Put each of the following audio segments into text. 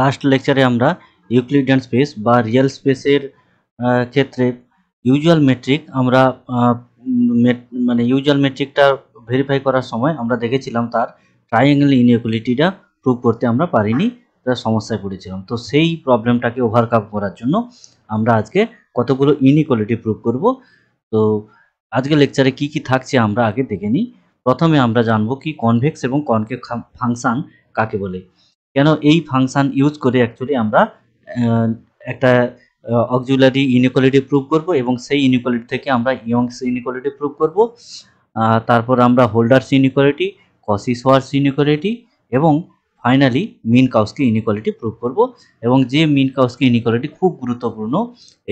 last লেকচারে আমরা Euclidean space বা রিয়েল স্পেসের ক্ষেত্রে ইউজুয়াল মেট্রিক আমরা মানে ইউজুয়াল মেট্রিকটা ভেরিফাই করার সময় আমরা দেখেছিলাম তার ট্রাইঙ্গেল ইনিকুয়ালিটিটা প্রুভ করতে আমরা পারিনি তার সমস্যায় পড়েছিলাম তো সেই প্রবলেমটাকে ওভারকাম করার জন্য আমরা আজকে কতগুলো ইনিকুয়ালিটি প্রুভ করব তো আজকে লেকচারে কি কি থাকছে আমরা আগে দেখে নিই প্রথমে আমরা জানবো কি কনভেক্স এবং কনকে ফাংশন কাকে বলে কেন এই ফাংশান ইউজ করে অ্যাকচুয়ালি আমরা একটা অক্সিলারি ইনিকোয়ালিটি প্রুভ করব এবং সেই ইনিকোয়ালিটি থেকে আমরা ইয়ংস ইনিকোয়ালিটি প্রুভ করব তারপর আমরা Holder's inequality Cauchy Schwarz inequality এবং ফাইনালি মিন কাউসকে ইনিকোয়ালিটি প্রুভ করব এবং যে মিন কাউসকে ইনিকোয়ালিটি খুব গুরুত্বপূর্ণ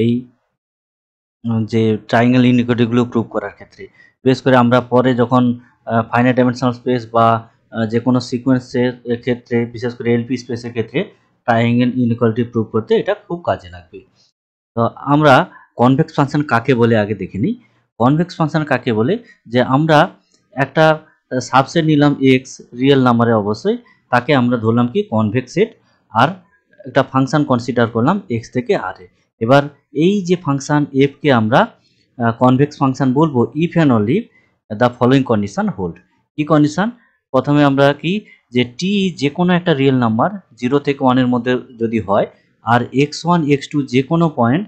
এই যে ট্রায়াঙ্গেল ইনিকোয়ালিটিগুলো প্রুভ করার ক্ষেত্রে বিশেষ করে আমরা পরে যখন ফাইনাল ডাইমেনশনাল স্পেস বা যে কোনো সিকোয়েন্সের ক্ষেত্রে বিশেষ করে এলপি স্পেসের ক্ষেত্রে ট্রাইঙ্গেল ইনকোয়ালিটি প্রুভ করতে এটা খুব কাজে লাগবে তো আমরা কনভেক্স ফাংশন কাকে বলে আগে দেখে নিই কনভেক্স ফাংশন কাকে বলে যে আমরা একটা সাবসেট নিলাম এক্স রিয়েল নাম্বারে অবশ্যই তাকে আমরা ধরলাম কি কনভেক্স সেট আর একটা ফাংশন কনসিডার করলাম এক্স থেকে আর এবার এই যে ফাংশান এফকে আমরা কনভেক্স ফাংশন বলবো if and only the following condition hold কি কন্ডিশন প্রথমে আমরা কি যে টি যে কোনো একটা রিয়েল নাম্বার জিরো থেকে ওয়ানের মধ্যে যদি হয় আর এক্স ওয়ান এক্স টু যে কোনো পয়েন্ট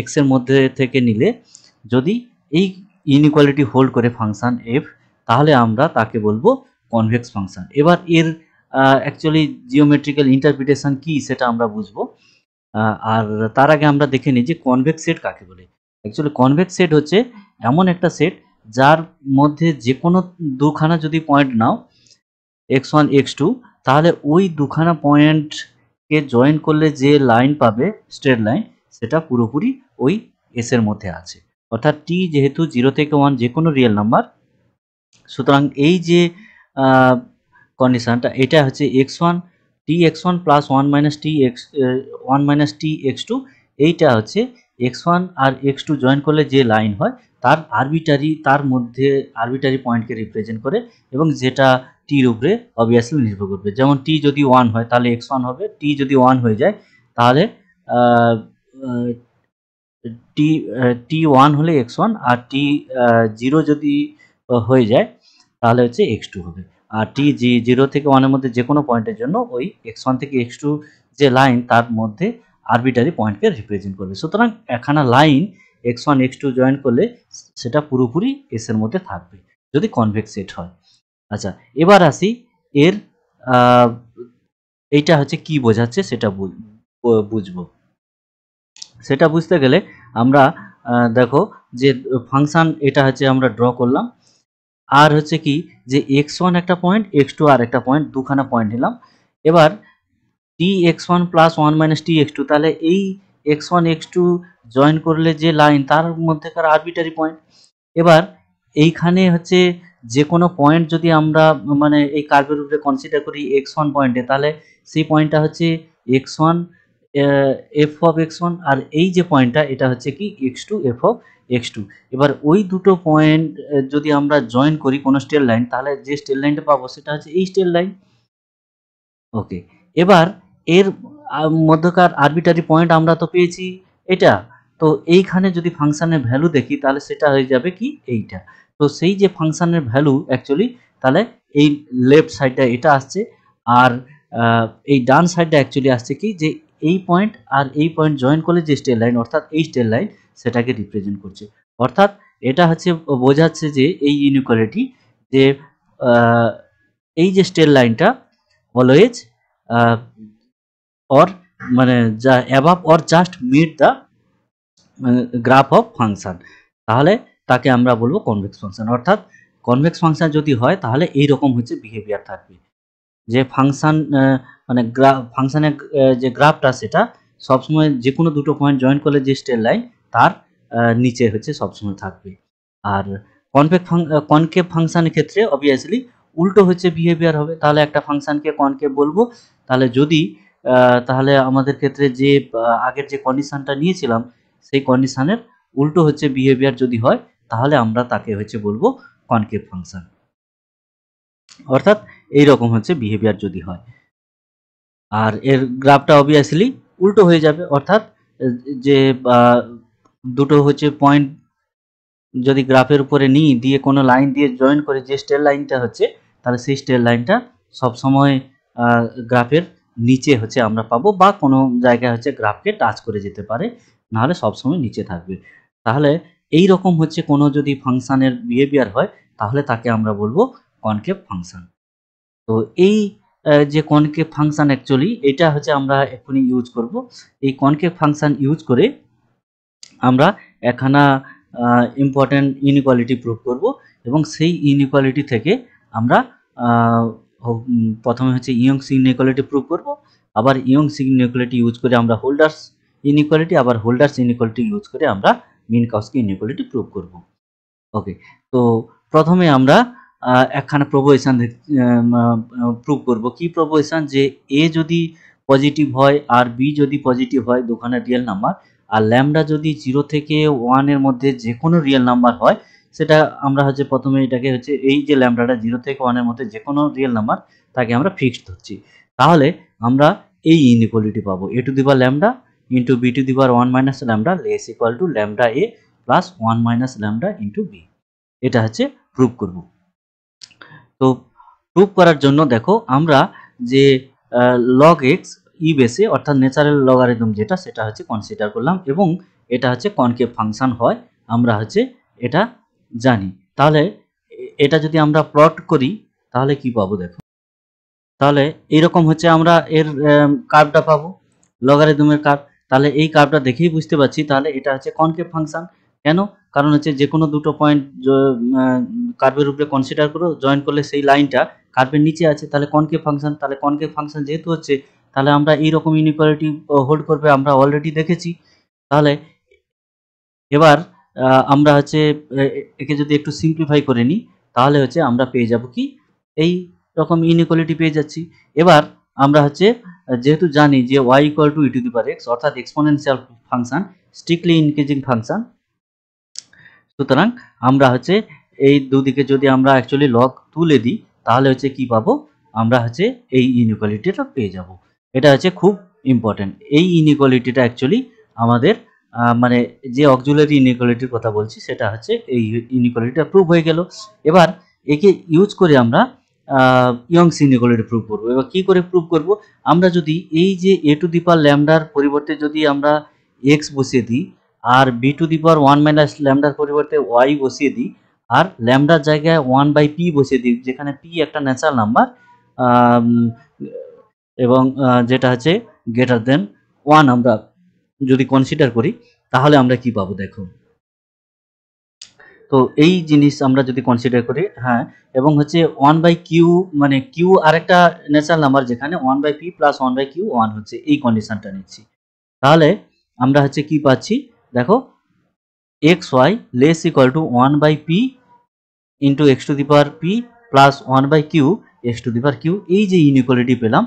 এক্সের মধ্যে থেকে নিলে যদি এই ইনইকুয়ালিটি হোল্ড করে ফাংশান এফ তাহলে আমরা তাকে বলবো কনভেক্স ফাংশান এবার এর অ্যাকচুয়ালি জিওমেট্রিক্যাল ইন্টারপ্রিটেশন কি সেটা আমরা বুঝবো আর তার আগে আমরা দেখে নিই যে কনভেক্স সেট কাকে বলে অ্যাকচুয়ালি কনভেক্স সেট হচ্ছে এমন একটা সেট যার মধ্যে যে কোনো দুখানা যদি পয়েন্ট নাও এক্স ওয়ান এক্স টু তাহলে ওই দুখানা পয়েন্টকে জয়েন করলে যে লাইন পাবে স্ট্রেট লাইন সেটা পুরোপুরি ওই এসের মধ্যে আছে অর্থাৎ টি যেহেতু জিরো থেকে ওয়ান যে কোনো রিয়েল নাম্বার সুতরাং এই যে কন্ডিশনটা এটা হচ্ছে x one t x one plus one minus t x one minus t x two এইটা হচ্ছে এক্স ওয়ান আর এক্স টু জয়েন করলে যে লাইন হয় তার আরবিটারি তার মধ্যে আরবিটারি পয়েন্টকে রিপ্রেজেন্ট করে এবং যেটা টির উপরে অবভিয়াসলি নির্ভর করবে যেমন টি যদি ওয়ান হয় তাহলে এক্স ওয়ান হবে টি যদি ওয়ান হয়ে যায় তাহলে টি টি ওয়ান হলে এক্স ওয়ান আর টি জিরো যদি হয়ে যায় তাহলে হচ্ছে এক্স টু হবে আর টি জি জিরো থেকে ওয়ানের মধ্যে যে কোনো পয়েন্টের জন্য ওই এক্স ওয়ান থেকে এক্স টু যে লাইন তার মধ্যে আরবিটারি পয়েন্টকে রিপ্রেজেন্ট করবে সুতরাং একখানা line x one x two join করলে সেটা পুরোপুরি এসের মধ্যে থাকবে যদি কনভেক্স সেট হয় আচ্ছা এবার আসি এর এইটা হচ্ছে কি বোঝাচ্ছে সেটা বুঝবো সেটা বুঝতে গেলে আমরা দেখো যে ফাংশন এটা হচ্ছে আমরা ড্র করলাম আর হচ্ছে কি যে এক্স ওয়ান একটা পয়েন্ট এক্স টু আর একটা পয়েন্ট দুখানা পয়েন্ট নিলাম এবার t x one plus one minus t x two তাহলে এই x one x two join করলে যে লাইন তার মধ্যেকার আরবিটারি পয়েন্ট এবার এইখানে হচ্ছে যে কোনো পয়েন্ট যদি আমরা মানে এই কার্ভের উপরে কনসিডার করি এক্স ওয়ান পয়েন্টে তাহলে সেই পয়েন্টটা হচ্ছে x one f of x one আর এই যে পয়েন্টটা এটা হচ্ছে কি x two f of x two এবার ওই দুটো পয়েন্ট যদি আমরা জয়েন করি কোনো স্টেল লাইন তাহলে যে স্টেল লাইনটা পাবো সেটা হচ্ছে এই স্টেল লাইন ওকে এবার এর মধ্যকার আরবিটারি পয়েন্ট আমরা তো পেয়েছি এটা তো এইখানে যদি ফাংশানের ভ্যালু দেখি তাহলে সেটা হয়ে যাবে কি এইটা তো সেই যে ফাংশানের ভ্যালু অ্যাকচুয়ালি তাহলে এই লেফট সাইডটা এটা আসছে আর এই ডান সাইডটা অ্যাকচুয়ালি আসছে কি যে এই পয়েন্ট আর এই পয়েন্ট জয়েন করলে যে স্টেল লাইন অর্থাৎ এই স্টেল লাইন সেটাকে রিপ্রেজেন্ট করছে অর্থাৎ এটা হচ্ছে বোঝাচ্ছে যে এই ইউনিকোয়ালিটি যে এই যে স্টেল লাইনটা অলওয়েজ or মানে যা above or just meet the graph of function তাহলে তাকে আমরা বলবো কনভেক্স ফাংশন অর্থাৎ কনভেক্স ফাংশান যদি হয় তাহলে এই রকম হচ্ছে বিহেভিয়ার থাকবে যে ফাংশান মানে গ্রাফ ফাংশানের যে গ্রাফটা সেটা সবসময় যে কোনো দুটো পয়েন্ট জয়েন করলে যে স্টেল লাইন তার নিচে হচ্ছে সবসময় থাকবে আর কনভেক্স কনকেভ ফাংশানের ক্ষেত্রে অবভিয়াসলি উল্টো হচ্ছে বিহেভিয়ার হবে তাহলে একটা ফাংশনকে কনকেভ বলবো তাহলে যদি তাহলে আমাদের ক্ষেত্রে যে আগের যে কন্ডিশনটা নিয়েছিলাম সেই কন্ডিশনের উল্টো হচ্ছে বিহেভিয়ার যদি হয় তাহলে আমরা তাকে হচ্ছে বলবো কনকেভ ফাংশন অর্থাৎ এই রকম হচ্ছে বিহেভিয়ার যদি হয় আর এর গ্রাফটা অবভিয়াসলি উল্টো হয়ে যাবে অর্থাৎ যে দুটো হচ্ছে পয়েন্ট যদি গ্রাফের উপরে নিই দিয়ে কোনো লাইন দিয়ে জয়েন করে যে স্টেল লাইনটা হচ্ছে তাহলে সেই স্টেল লাইনটা সবসময় গ্রাফের নিচে হচ্ছে আমরা পাবো বা কোনো জায়গায় হচ্ছে গ্রাফকে টাচ করে যেতে পারে নাহলে সবসময় নিচে থাকবে তাহলে এই রকম হচ্ছে কোনো যদি ফাংশানের বিহেভিয়ার হয় তাহলে তাকে আমরা বলবো কনকেভ ফাংশন তো এই যে কনকেভ ফাংশন অ্যাকচুয়ালি এটা হচ্ছে আমরা এখনই ইউজ করব এই কনকেভ ফাংশন ইউজ করে আমরা একখানা ইম্পর্ট্যান্ট ইনইকুয়ালিটি প্রুভ করব এবং সেই ইনইকুয়ালিটি থেকে আমরা প্রথমে হচ্ছে ইয়ং ইনইকুয়ালিটি প্রুভ করব আবার ইয়ং ইনইকুয়ালিটি ইউজ করে আমরা হোল্ডার্স ইনইকুয়ালিটি আবার হোল্ডার্স ইনইকুয়ালিটি ইউজ করে আমরা মিন কাউসকে ইনইকুয়ালিটি প্রুভ করব ওকে তো প্রথমে আমরা একখানা প্রপোজিশন প্রুভ করব কি প্রপোজিশন যে এ যদি পজিটিভ হয় আর বি যদি পজিটিভ হয় দোকানের রিয়েল নাম্বার আর ল্যামডা যদি জিরো থেকে ওয়ানের মধ্যে যে কোনো রিয়েল নাম্বার হয় সেটা আমরা হচ্ছে প্রথমে এটাকে হচ্ছে এই যে ল্যামডাটা জিরো থেকে ওয়ানের মধ্যে যে কোনো রিয়েল নাম্বার তাকে আমরা ফিক্সড ধরছি তাহলে আমরা এই ইনিকোয়ালিটি পাবো a to the power lambda into b to the power one minus lambda less equal to lambda a plus one minus lambda into b এটা হচ্ছে প্রুভ করব তো প্রুভ করার জন্য দেখো আমরা যে লগ এক্স ই বেসে অর্থাৎ ন্যাচারাল লগারিদম যেটা সেটা হচ্ছে কনসিডার করলাম এবং এটা হচ্ছে কনকেভ ফাংশন হয় আমরা হচ্ছে এটা জানি তাহলে এটা যদি আমরা প্লট করি তাহলে কি পাবো দেখো তাহলে এইরকম হচ্ছে আমরা এর কার্ভটা পাবো লগারিদমের কার্ভ তাহলে এই কার্ভটা দেখেই বুঝতে পারছি তাহলে এটা হচ্ছে কনকেভ ফাংশন কেন কারণ হচ্ছে যে কোনো দুটো পয়েন্ট কার্ভের উপরে কনসিডার করো জয়েন করলে সেই লাইনটা কার্ভের নিচে আছে তাহলে কনকেভ ফাংশন তাহলে কনকেভ ফাংশন যেহেতু হচ্ছে তাহলে আমরা এই রকম ইনিকোয়ালিটি হোল্ড করবে আমরা অলরেডি দেখেছি তাহলে এবার আমরা হচ্ছে একে যদি একটু সিম্পলিফাই করে নিই তাহলে হচ্ছে আমরা পেয়ে যাব কি এই রকম ইনইকুয়ালিটি পেয়ে যাচ্ছি এবার আমরা হচ্ছে যেহেতু জানি যে y equal to e to the power x অর্থাৎ exponential function strictly increasing function সুতরাং আমরা হচ্ছে এই দুদিকে যদি আমরা অ্যাকচুয়ালি লক তুলে দিই তাহলে হচ্ছে কি পাবো আমরা হচ্ছে এই ইনইকুয়ালিটিটা পেয়ে যাব এটা হচ্ছে খুব ইম্পর্টেন্ট এই ইনইকুয়ালিটিটা অ্যাকচুয়ালি আমাদের মানে যে অক্সুলারি ইনিকোয়ালিটির কথা বলছি সেটা হচ্ছে এই ইনিকোয়ালিটিটা প্রুভ হয়ে গেল এবার একে ইউজ করে আমরা ইয়ংস ইনিকোয়ালিটি প্রুভ করবো এবার কী করে প্রুভ করব আমরা যদি এই যে এ টু দি পাওয়ার ল্যামডার পরিবর্তে যদি আমরা এক্স বসিয়ে দিই আর b to the power one minus ল্যামডার পরিবর্তে ওয়াই বসিয়ে দিই আর ল্যামডার জায়গায় ওয়ান বাই পি বসিয়ে দিই যেখানে পি একটা ন্যাচারাল নাম্বার এবং যেটা হচ্ছে গ্রেটার দেন ওয়ান আমরা যদি কনসিডার করি তাহলে আমরা কি পাবো দেখো তো এই জিনিস আমরা যদি কনসিডার করি হ্যাঁ এবং হচ্ছে ওয়ান বাই কিউ মানে কিউ আর একটা ন্যাচারাল নাম্বার যেখানে one by p plus one by q one হচ্ছে এই কন্ডিশনটা নিচ্ছি তাহলে আমরা হচ্ছে কি পাচ্ছি দেখো x y less equal to one by p into x to the power p plus one by q x to the power q এই যে ইনইকুয়ালিটি পেলাম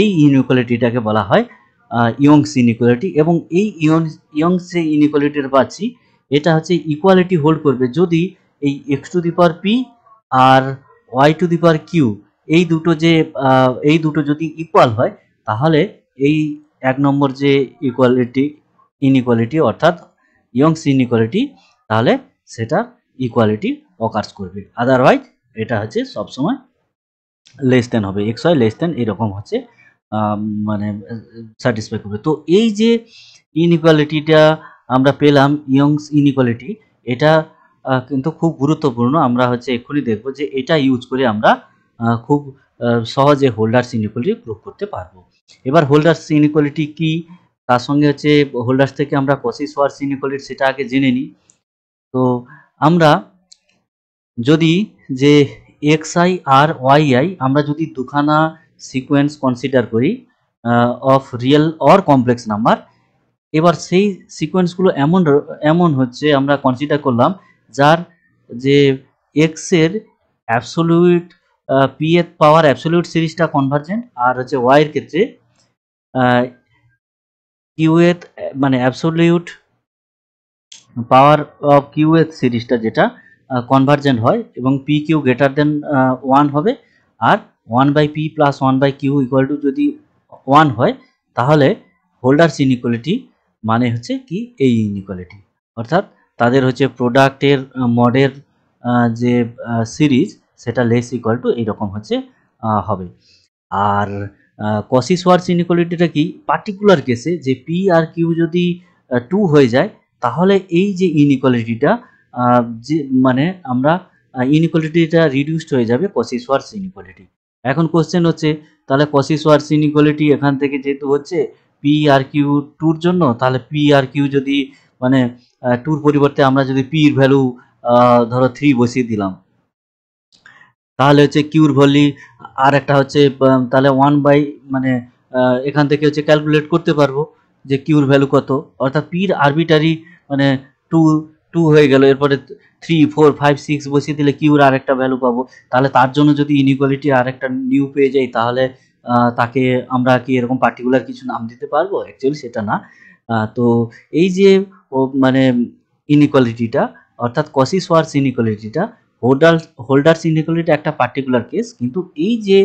এই ইনইকুয়ালিটিটাকে বলা হয় ইয়ংস ইনিকুয়ালিটি এবং এই ইয়ংসি ইনিকোয়ালিটির পাচ্ছি এটা হচ্ছে ইকুয়ালিটি হোল্ড করবে যদি এই x to the power p আর y to the power q এই দুটো যে এই দুটো যদি ইকুয়াল হয় তাহলে এই এক নম্বর যে ইকুয়ালিটি ইনইকুয়ালিটি অর্থাৎ ইয়ংস ইনইকুয়ালিটি তাহলে সেটা ইকুয়ালিটি অকার্স করবে আদারওয়াইজ এটা হচ্ছে সবসময় লেস দেন হবে এক্স ওয়াই লেস দেন এরকম হচ্ছে মানে স্যাটিসফাই করবে তো এই যে ইনইকুয়ালিটিটা আমরা পেলাম ইয়ংস ইনইকুয়ালিটি এটা কিন্তু খুব গুরুত্বপূর্ণ আমরা হচ্ছে এক্ষুনি দেখব যে এটা ইউজ করে আমরা খুব সহজে হোল্ডার্স ইনইকুয়ালিটি প্রুভ করতে পারবো এবার হোল্ডার্স ইনইকুয়ালিটি কি তার সঙ্গে হচ্ছে হোল্ডার্স থেকে আমরা কসিস ওয়ার্স ইনইকুয়ালিটি সেটা আগে জেনে নিই তো আমরা যদি যে এক্স আই আর ওয়াই আই আমরা যদি দুখানা সিকোয়েন্স কনসিডার করি of real or complex number এবার সেই সিকোয়েন্সগুলো এমন এমন হচ্ছে আমরা কনসিডার করলাম যার যে এক্সের অ্যাবসোলিউট পি এর পাওয়ার অ্যাবসোলিউট সিরিজটা কনভার্জেন্ট আর হচ্ছে ওয়াইয়ের ক্ষেত্রে কিউএথ মানে অ্যাবসোলিউট পাওয়ার অফ কিউএথ সিরিজটা যেটা কনভার্জেন্ট হয় এবং p q greater than one হবে আর one by p plus one by q equal to যদি ওয়ান হয় তাহলে হোল্ডার্স ইনিকোয়ালিটি মানে হচ্ছে কি এই ইনিকোয়ালিটি অর্থাৎ তাদের হচ্ছে প্রোডাক্টের মডের যে সিরিজ সেটা লেস ইকুয়াল টু এইরকম হচ্ছে হবে আর কসিস ওয়ার্স ইনিকোয়ালিটিটা কি পার্টিকুলার কেসে যে পি আর কিউ যদি টু হয়ে যায় তাহলে এই যে ইনিকোয়ালিটিটা যে মানে আমরা ইনিকোয়ালিটিটা রিডিউসড হয়ে যাবে কসিস ওয়ার্স ইনিকোয়ালিটি এখন কোশ্চেন হচ্ছে তাহলে ওয়ার ইনইকুয়ালিটি এখান থেকে যেহেতু হচ্ছে পি আর কিউ টুর জন্য তাহলে পি আর কিউ যদি মানে টুর পরিবর্তে আমরা যদি পির ভ্যালু ধরো থ্রি বসিয়ে দিলাম তাহলে হচ্ছে কিউর ভ্যালু আর একটা হচ্ছে তাহলে ওয়ান বাই মানে এখান থেকে হচ্ছে ক্যালকুলেট করতে পারবো যে কিউর ভ্যালু কত অর্থাৎ পির আরবিটারি মানে টু টু হয়ে গেল এরপরে থ্রি ফোর ফাইভ সিক্স বসিয়ে দিলে কিউর আরেকটা ভ্যালু পাবো তাহলে তার জন্য যদি ইনিকোয়ালিটি আরেকটা নিউ পেয়ে যাই তাহলে তাকে আমরা কি এরকম পার্টিকুলার কিছু নাম দিতে পারবো অ্যাকচুয়ালি সেটা না তো এই যে মানে ইনিকোয়ালিটিটা অর্থাৎ কসি সোয়ার্স ইনিকোয়ালিটিটা হোল্ডার হোল্ডার্স ইনিকোয়ালিটি একটা পার্টিকুলার কেস কিন্তু এই যে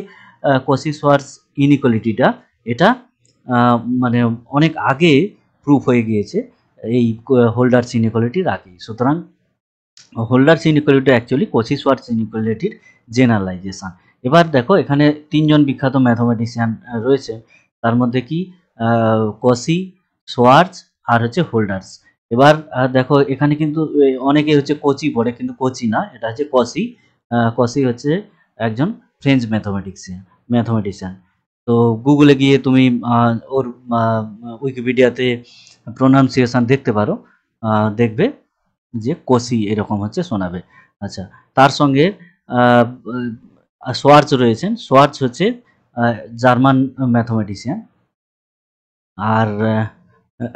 কসি সোয়ার্স ইনিকোয়ালিটিটা এটা মানে অনেক আগে প্রুফ হয়ে গিয়েছে এই হোল্ডার্স ইনিকোয়ালিটি রাখি সুতরাং Holder's inequality actually Cauchy Schwarz ইনিকোয়ালিটির জেনারেলাইজেশন এবার দেখো এখানে তিনজন বিখ্যাত ম্যাথমেটিশিয়ান রয়েছে তার মধ্যে কি কসি সোয়ার্স আর হচ্ছে হোল্ডার্স এবার দেখো এখানে কিন্তু অনেকে হচ্ছে কোচি বলে কিন্তু কোচি না এটা হচ্ছে কসি কসি হচ্ছে একজন ফ্রেঞ্চ ম্যাথমেটিক্সিয়ান ম্যাথমেটিশিয়ান তো গুগলে গিয়ে তুমি ওর উইকিপিডিয়াতে প্রোনাউন্সিয়েশান দেখতে পারো দেখবে যে কোসি এরকম হচ্ছে শোনাবে আচ্ছা তার সঙ্গে সোয়ার্চ রয়েছেন সোয়ার্চ হচ্ছে জার্মান ম্যাথমেটিশিয়ান আর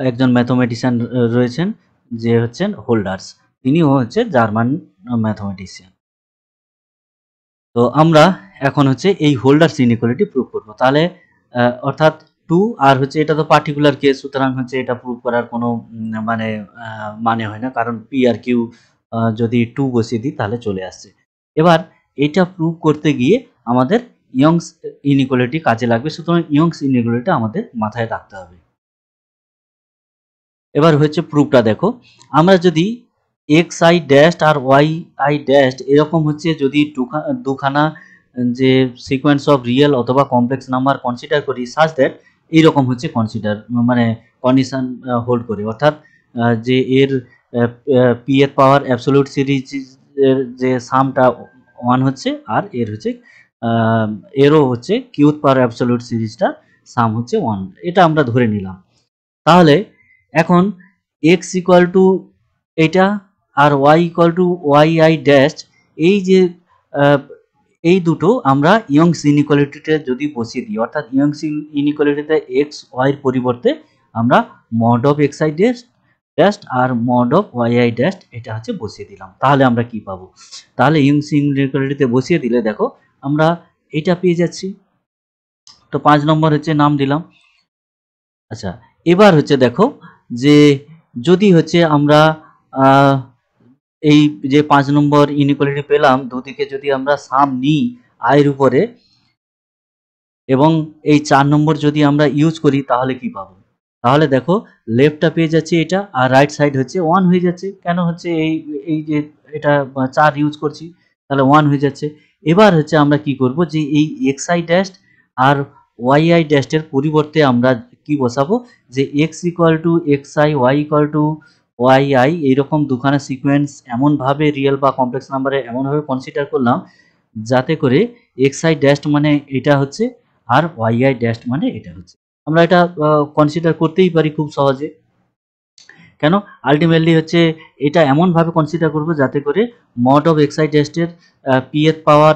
একজন ম্যাথমেটিশিয়ান রয়েছেন যে হচ্ছেন হোল্ডার্স তিনিও হচ্ছে জার্মান ম্যাথমেটিশিয়ান তো আমরা এখন হচ্ছে এই হোল্ডার্স ইনিকোয়ালিটি প্রুভ করবো তাহলে অর্থাৎ টু আর হচ্ছে এটা তো পার্টিকুলার কেস সুতরাং হচ্ছে এটা প্রুভ করার কোনো মানে মানে হয় না কারণ পি আর কিউ যদি টু বসিয়ে দিই তাহলে চলে আসছে এবার এটা প্রুভ করতে গিয়ে আমাদের ইয়ংস ইনিকোয়ালিটি কাজে লাগবে সুতরাং ইয়ংস ইনিকোয়ালিটি আমাদের মাথায় রাখতে হবে এবার হচ্ছে প্রুফটা দেখো আমরা যদি এক্স আই ড্যাশ আর ওয়াই আই ড্যাশ এরকম হচ্ছে যদি দুখানা যে সিকোয়েন্স অফ রিয়েল অথবা কমপ্লেক্স নাম্বার কনসিডার করি সাজ দ্যাট এইরকম হচ্ছে কনসিডার মানে কন্ডিশন হোল্ড করে অর্থাৎ যে এর পি এর পাওয়ার অ্যাবসোলিউট সিরিজ এর যে সামটা ওয়ান হচ্ছে আর এর হচ্ছে এরও হচ্ছে কিউথ পাওয়ার অ্যাবসোলিউট সিরিজটা সাম হচ্ছে ওয়ান এটা আমরা ধরে নিলাম তাহলে এখন এক্স ইকুয়াল টু এটা আর y equal to y i dash এই যে এই দুটো আমরা ইয়ংস ইনিকোয়ালিটিতে যদি বসিয়ে দিই অর্থাৎ ইয়ংস ইনিকোয়ালিটিতে এক্স ওয়াইয়ের পরিবর্তে আমরা mod of x i dash dash আর mod of y i dash এটা হচ্ছে বসিয়ে দিলাম তাহলে আমরা কি পাবো তাহলে ইয়ংস ইনিকোয়ালিটিতে বসিয়ে দিলে দেখো আমরা এটা পেয়ে যাচ্ছি তো পাঁচ নম্বর হচ্ছে নাম দিলাম আচ্ছা এবার হচ্ছে দেখো যে যদি হচ্ছে আমরা এই যে পাঁচ নম্বর ইনিকোয়ালিটি পেলাম দুদিকে যদি আমরা সাম নিই আয়ের উপরে এবং এই চার নম্বর যদি আমরা ইউজ করি তাহলে কি পাবো তাহলে দেখো লেফটটা পেয়ে যাচ্ছে এটা আর রাইট সাইড হচ্ছে ওয়ান হয়ে যাচ্ছে কেন হচ্ছে এই এই যে এটা চার ইউজ করছি তাহলে ওয়ান হয়ে যাচ্ছে এবার হচ্ছে আমরা কি করব যে এই এক্স আই ড্যাশ আর ওয়াই আই ড্যাশের পরিবর্তে আমরা কি বসাবো যে x equal to x i y equal to y i এইরকম দুখানা সিকোয়েন্স এমনভাবে রিয়েল বা কমপ্লেক্স নাম্বারে এমনভাবে কনসিডার করলাম যাতে করে এক্স আই ড্যাশ মানে এটা হচ্ছে আর ওয়াই আই ড্যাশ মানে এটা হচ্ছে আমরা এটা কনসিডার করতেই পারি খুব সহজে কেন আলটিমেটলি হচ্ছে এটা এমনভাবে কনসিডার করবো যাতে করে মড অফ এক্সাই টেস্টের পিএথ পাওয়ার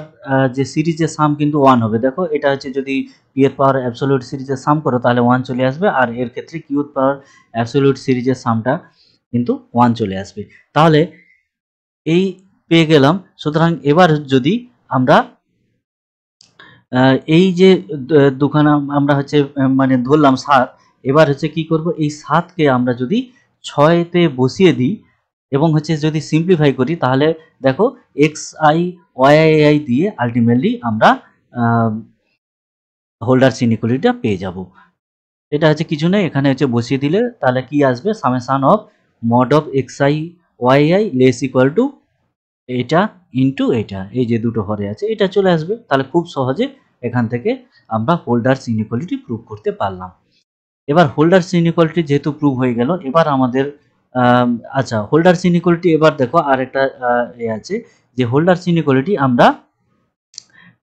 যে সিরিজের সাম কিন্তু ওয়ান হবে দেখো এটা হচ্ছে যদি পিএথ পাওয়ার অ্যাবসোলিউট সিরিজের সাম করো তাহলে ওয়ান চলে আসবে আর এর ক্ষেত্রে কিউথ পাওয়ার অ্যাবসোলিউট সিরিজের সামটা কিন্তু ওয়ান চলে আসবে তাহলে এই পেয়ে গেলাম সুতরাং এবার যদি আমরা এই যে দুখানা আমরা হচ্ছে মানে ধরলাম সাত এবার হচ্ছে কি করব এই সাতকে আমরা যদি ছয়তে বসিয়ে দিই এবং হচ্ছে যদি সিম্পলিফাই করি তাহলে দেখো এক্স আই ওয়াই দিয়ে আলটিমেটলি আমরা হোল্ডার সিনিকুলিটা পেয়ে যাব এটা হচ্ছে কিছু নেই এখানে হচ্ছে বসিয়ে দিলে তাহলে কি আসবে summation of mod of x i y i less equal to এটা ইন্টু এটা এই যে দুটো হরে আছে এটা চলে আসবে তাহলে খুব সহজে এখান থেকে আমরা হোল্ডার্স ইনিকোয়ালিটি প্রুভ করতে পারলাম এবার হোল্ডার্স ইনিকোয়ালিটি যেহেতু প্রুভ হয়ে গেল এবার আমাদের আচ্ছা হোল্ডার ইনিকোয়ালিটি এবার দেখো আর একটা এ আছে যে হোল্ডার ইনিকোয়ালিটি আমরা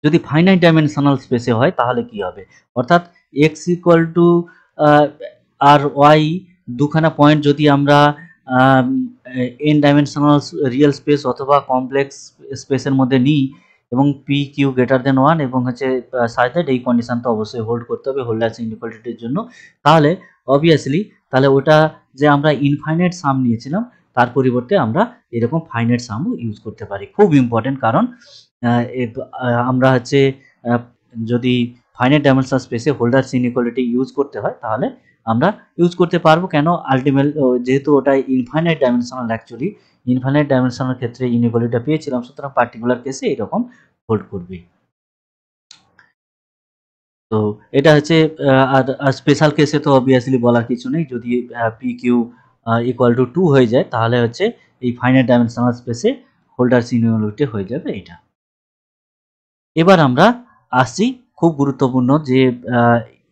যদি ফাইনাইট ডাইমেনশনাল স্পেসে হয় তাহলে কি হবে অর্থাৎ এক্স ইকুয়াল টু আর ওয়াই দুখানা পয়েন্ট যদি আমরা এন ডাইমেনশনাল রিয়েল স্পেস অথবা কমপ্লেক্স স্পেসের মধ্যে নিই এবং p q greater than one এবং হচ্ছে সাইডেড এই কন্ডিশন তো অবশ্যই হোল্ড করতে হবে হোল্ডার্স ইনইকুয়ালিটির জন্য তাহলে অবভিয়াসলি তাহলে ওটা যে আমরা ইনফাইনাইট সাম নিয়েছিলাম তার পরিবর্তে আমরা এরকম ফাইনাইট সামও ইউজ করতে পারি খুব ইম্পর্টেন্ট কারণ আমরা হচ্ছে যদি ফাইনাইট ডাইমেনশনাল স্পেসে হোল্ডার ইনইকুয়ালিটি ইউজ করতে হয় তাহলে আমরা ইউজ করতে পারবো কেন আলটিমেট যেহেতু ওটা infinite dimensional actually infinite dimensional ক্ষেত্রে ইনইকুয়ালিটা পেয়েছিলাম সুতরাং পার্টিকুলার কেসে এরকম হোল্ড করবে তো এটা হচ্ছে আর স্পেশাল কেসে তো অবভিয়াসলি বলার কিছু নেই যদি p q equal to two হয়ে যায় তাহলে হচ্ছে এই ফাইনাইট ডাইমেনশনাল স্পেসে হোল্ডার সিনিয়রিটি হয়ে যাবে এটা এবার আমরা আসি খুব গুরুত্বপূর্ণ যে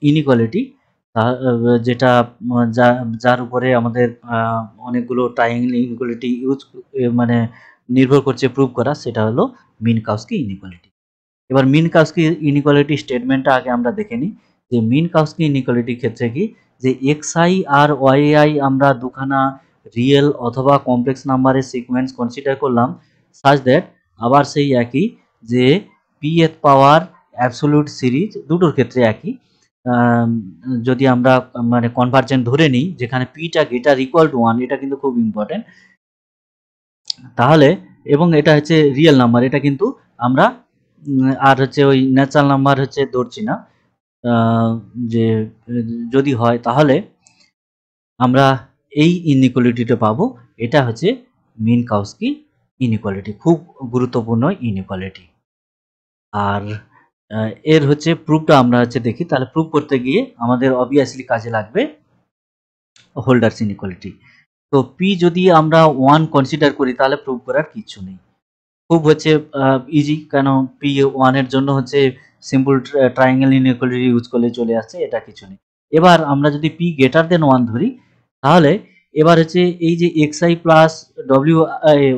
ইনিকোয়ালিটি যেটা যার উপরে আমাদের অনেকগুলো টাইম ইনিকোয়ালিটি ইউজ মানে নির্ভর করছে প্রুভ করা সেটা হলো মিন কাউসকি ইনিকোয়ালিটি এবার মিন কাউসকি ইনিকোয়ালিটি স্টেটমেন্টটা আগে আমরা দেখে নিই যে মিন কাউসকি ইনিকোয়ালিটির ক্ষেত্রে কি যে এক্স আই আর ওয়াই আই আমরা দুখানা রিয়েল অথবা কমপ্লেক্স নাম্বারের সিকোয়েন্স কনসিডার করলাম সাজ দ্যাট আবার সেই একই যে pth power absolute series দুটোর ক্ষেত্রে একই যদি আমরা মানে কনভার্জেন ধরে নিই যেখানে পিটা গেটার ইকুয়াল টু ওয়ান এটা কিন্তু খুব ইম্পর্টেন্ট তাহলে এবং এটা হচ্ছে রিয়েল নাম্বার এটা কিন্তু আমরা আর হচ্ছে ওই ন্যাচারাল নাম্বার হচ্ছে ধরছি না যে যদি হয় তাহলে আমরা এই ইনিকোয়ালিটিটা পাবো এটা হচ্ছে মিন কাউস্কি ইনিকোয়ালিটি খুব গুরুত্বপূর্ণ ইনিকোয়ালিটি আর এর হচ্ছে প্রুফটা আমরা হচ্ছে দেখি তাহলে প্রুফ করতে গিয়ে আমাদের অবভিয়াসলি কাজে লাগবে হোল্ডার্স ইনইকুয়ালিটি তো পি যদি আমরা ওয়ান কনসিডার করি তাহলে প্রুভ করার কিছু নেই খুব হচ্ছে ইজি কেন পি ওয়ানের জন্য হচ্ছে সিম্পল ট্রায়াঙ্গেল ইনইকুয়ালিটি ইউজ করলে চলে আসছে এটা কিছু নেই এবার আমরা যদি পি গ্রেটার দেন ওয়ান ধরি তাহলে এবার হচ্ছে এই যে এক্স আই প্লাস ডব্লিউ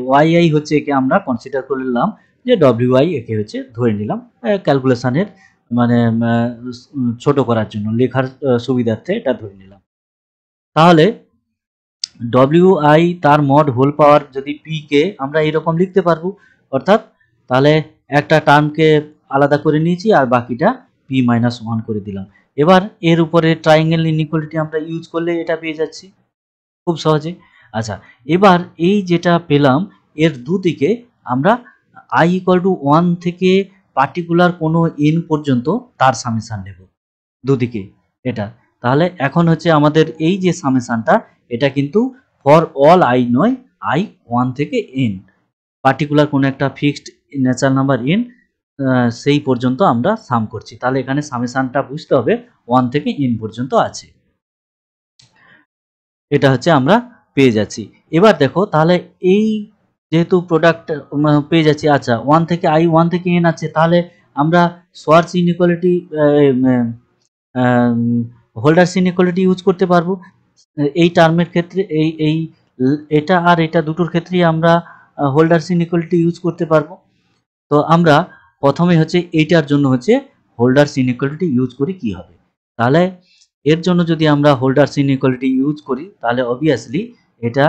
ওয়াই আই হচ্ছে একে আমরা কনসিডার করে নিলাম যে ডব্লিউআই একে হচ্ছে ধরে নিলাম ক্যালকুলেশানের মানে ছোট করার জন্য লেখার সুবিধার্থে এটা ধরে নিলাম তাহলে ডব্লিউআই তার মড হোল পাওয়ার যদি পি কে আমরা এরকম লিখতে পারবো অর্থাৎ তাহলে একটা টার্মকে আলাদা করে নিয়েছি আর বাকিটা পি মাইনাস ওয়ান করে দিলাম এবার এর উপরে ট্রাইঙ্গেল ইনিকোয়ালিটি আমরা ইউজ করলে এটা পেয়ে যাচ্ছি খুব সহজে আচ্ছা এবার এই যেটা পেলাম এর দুদিকে আমরা আই ইকুয়াল টু ওয়ান থেকে পার্টিকুলার কোনো এন পর্যন্ত তার সামেশান নেব দুদিকে এটা তাহলে এখন হচ্ছে আমাদের এই যে সামেশানটা এটা কিন্তু ফর অল আই নয় আই ওয়ান থেকে এন পার্টিকুলার কোনো একটা ফিক্সড ন্যাচারাল নাম্বার এন সেই পর্যন্ত আমরা সাম করছি তাহলে এখানে সামেশানটা বুঝতে হবে ওয়ান থেকে এন পর্যন্ত আছে এটা হচ্ছে আমরা পেয়ে যাচ্ছি এবার দেখো তাহলে এই যেহেতু প্রোডাক্ট পেয়ে যাচ্ছি আচ্ছা ওয়ান থেকে আই ওয়ান থেকে এন আছে তাহলে আমরা Schwarz inequality Holder's inequality use করতে পারবো এই টার্মের ক্ষেত্রে এই এই এটা আর এটা দুটোর ক্ষেত্রেই আমরা হোল্ডার্স ইনইকুয়ালিটি ইউজ করতে পারবো তো আমরা প্রথমে হচ্ছে এইটার জন্য হচ্ছে হোল্ডার্স ইনইকুয়ালিটি ইউজ করি কি হবে তাহলে এর জন্য যদি আমরা হোল্ডার্স ইনইকুয়ালিটি ইউজ করি তাহলে অবভিয়াসলি এটা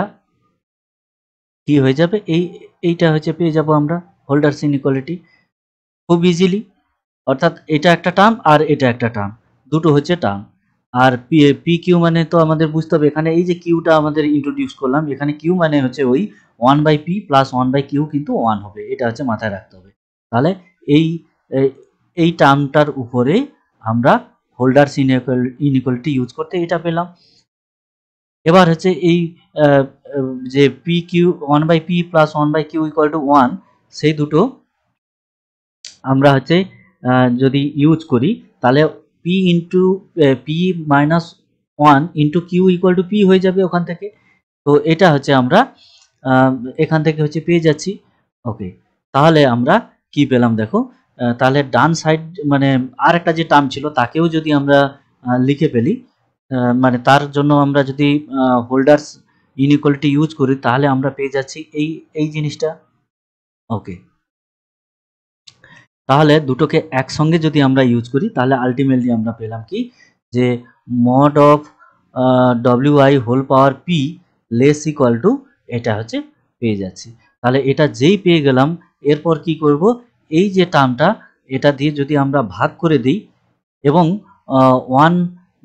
কি হয়ে যাবে এই এইটা হচ্ছে পেয়ে যাব আমরা হোল্ডার্স ইনিকোয়ালিটি খুব ইজিলি অর্থাৎ এটা একটা টার্ম আর এটা একটা টার্ম দুটো হচ্ছে টার্ম আর পি কিউ মানে তো আমাদের বুঝতে হবে এখানে এই যে কিউটা আমাদের ইন্ট্রোডিউস করলাম এখানে কিউ মানে হচ্ছে ওই one by p plus one by q কিন্তু ওয়ান হবে এটা হচ্ছে মাথায় রাখতে হবে তাহলে এই এই টার্মটার উপরে আমরা হোল্ডার্স ইনিকোয়ালিটি ইউজ করতে এটা পেলাম এবার হচ্ছে এই যে p q one by p plus one by q equal to one সেই দুটো আমরা হচ্ছে যদি ইউজ করি তাহলে p into p minus one into q equal to p হয়ে যাবে ওখান থেকে তো এটা হচ্ছে আমরা এখান থেকে হচ্ছে পেয়ে যাচ্ছি ওকে তাহলে আমরা কি পেলাম দেখো তাহলে ডান সাইড মানে আর একটা যে টার্ম ছিল তাকেও যদি আমরা লিখে ফেলি মানে তার জন্য আমরা যদি হোল্ডার্স ইনিকোয়ালিটি ইউজ করি তাহলে আমরা পেয়ে যাচ্ছি এই এই জিনিসটা ওকে তাহলে দুটোকে একসঙ্গে যদি আমরা ইউজ করি তাহলে আলটিমেটলি আমরা পেলাম কি যে মড অফ ডব্লিউ i whole power p less equal to এটা হচ্ছে পেয়ে যাচ্ছি তাহলে এটা যেই পেয়ে গেলাম এরপর কি করব এই যে টার্মটা এটা দিয়ে যদি আমরা ভাগ করে দিই এবং one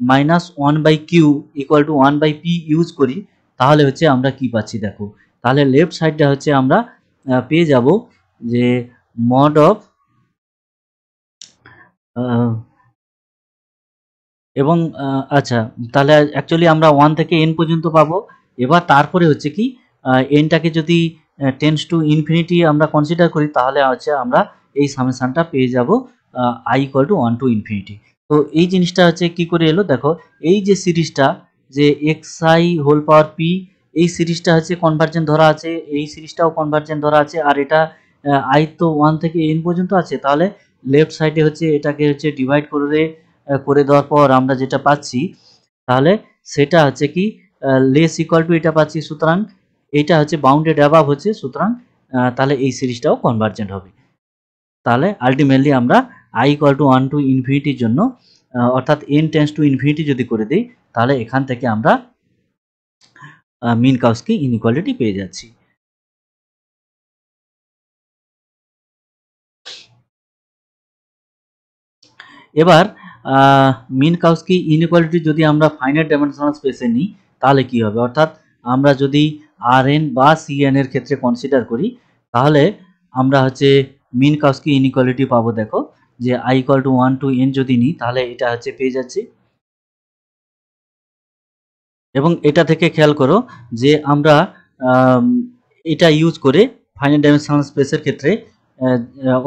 minus one by q equal to one by p use করি তাহলে হচ্ছে আমরা কি পাচ্ছি দেখো তাহলে লেফট সাইডটা হচ্ছে আমরা পেয়ে যাব যে মড অফ এবং আচ্ছা তাহলে অ্যাকচুয়ালি আমরা ওয়ান থেকে এন পর্যন্ত পাবো এবার তারপরে হচ্ছে কি এনটাকে যদি টেন্স টু ইনফিনিটি আমরা কনসিডার করি তাহলে হচ্ছে আমরা এই সামেশানটা পেয়ে যাব i equal to one to infinity তো এই জিনিসটা হচ্ছে কি করে এলো দেখো এই যে সিরিজটা যে x i whole power p এই সিরিজটা হচ্ছে কনভার্জেন্ট ধরা আছে এই সিরিজটাও কনভার্জেন্ট ধরা আছে আর এটা আই তো ওয়ান থেকে এন পর্যন্ত আছে তাহলে লেফট সাইডে হচ্ছে এটাকে হচ্ছে ডিভাইড করে করে দেওয়ার পর আমরা যেটা পাচ্ছি তাহলে সেটা হচ্ছে কি লেস ইকুয়াল টু এটা পাচ্ছি সুতরাং এটা হচ্ছে বাউন্ডেড অ্যাবাভ হচ্ছে সুতরাং তাহলে এই সিরিজটাও কনভার্জেন্ট হবে তাহলে আলটিমেটলি আমরা i equal to one to ইনফিনিটির জন্য অর্থাৎ এন টেন্স টু ইনফিনিটি যদি করে দিই তাহলে এখান থেকে আমরা মিন কাউসকি পেয়ে যাচ্ছি এবার মিন কি ইনইকুয়ালিটি যদি আমরা ফাইনাইট ডাইমেনশনাল স্পেসে নিই তাহলে কি হবে অর্থাৎ আমরা যদি আর এন বা সি এর ক্ষেত্রে কনসিডার করি তাহলে আমরা হচ্ছে মিন কি ইনইকুয়ালিটি পাবো দেখো যে i equal to one to n যদি নিই তাহলে এটা হচ্ছে পেয়ে যাচ্ছি এবং এটা থেকে খেয়াল করো যে আমরা এটা ইউজ করে ফাইনাল ডাইমেনশনাল স্পেসের ক্ষেত্রে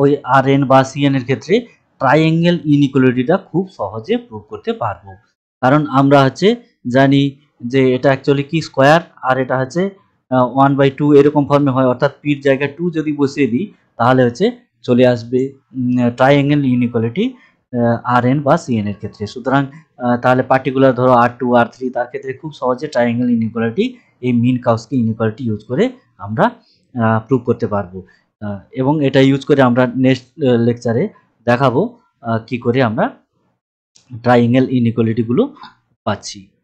ওই আর এন বা সিএন এর ক্ষেত্রে ট্রাইঅ্যাঙ্গেল ইনিকুয়ালিটিটা খুব সহজে প্রুভ করতে পারবো কারণ আমরা হচ্ছে জানি যে এটা অ্যাকচুয়ালি কি স্কোয়ার আর এটা হচ্ছে ওয়ান বাই টু এরকম ফর্মে হয় অর্থাৎ পির জায়গায় টু যদি বসিয়ে দিই তাহলে হচ্ছে চলে আসবে ট্রাইঅ্যাঙ্গেল ইনিকুয়ালিটি আর এন বা সিএন এর ক্ষেত্রে সুতরাং তাহলে পার্টিকুলার ধরো আর টু আর থ্রি তার ক্ষেত্রে খুব সহজে ট্রায়াঙ্গেল ইনিকোয়ালিটি এই মিন কাউসকি ইনিকোয়ালিটি ইউজ করে আমরা প্রুভ করতে পারবো এবং এটা ইউজ করে আমরা নেক্সট লেকচারে দেখাবো কি করে আমরা ট্রায়াঙ্গেল ইনিকোয়ালিটিগুলো পাচ্ছি